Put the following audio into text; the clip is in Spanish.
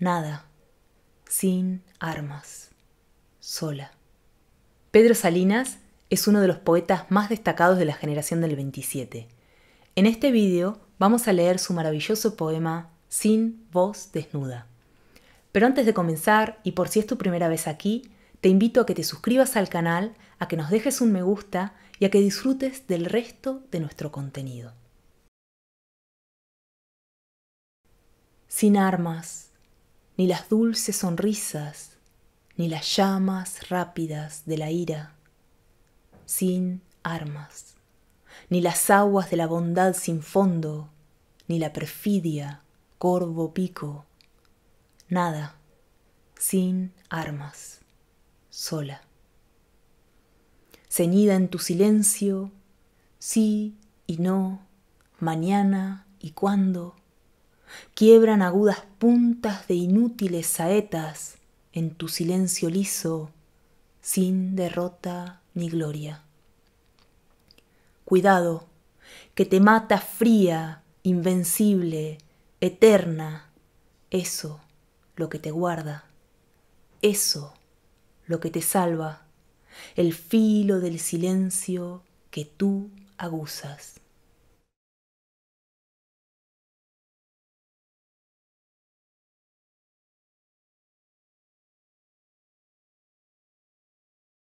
nada, sin armas, sola. Pedro Salinas es uno de los poetas más destacados de la generación del 27. En este vídeo vamos a leer su maravilloso poema Sin voz desnuda. Pero antes de comenzar, y por si es tu primera vez aquí, te invito a que te suscribas al canal, a que nos dejes un me gusta y a que disfrutes del resto de nuestro contenido. Sin armas, ni las dulces sonrisas, ni las llamas rápidas de la ira, sin armas, ni las aguas de la bondad sin fondo, ni la perfidia, corvo pico, nada, sin armas, sola. Ceñida en tu silencio, sí y no, mañana y cuando, quiebran agudas puntas de inútiles saetas en tu silencio liso, sin derrota ni gloria. Cuidado, que te mata fría, invencible, eterna, eso lo que te guarda, eso lo que te salva, el filo del silencio que tú aguzas.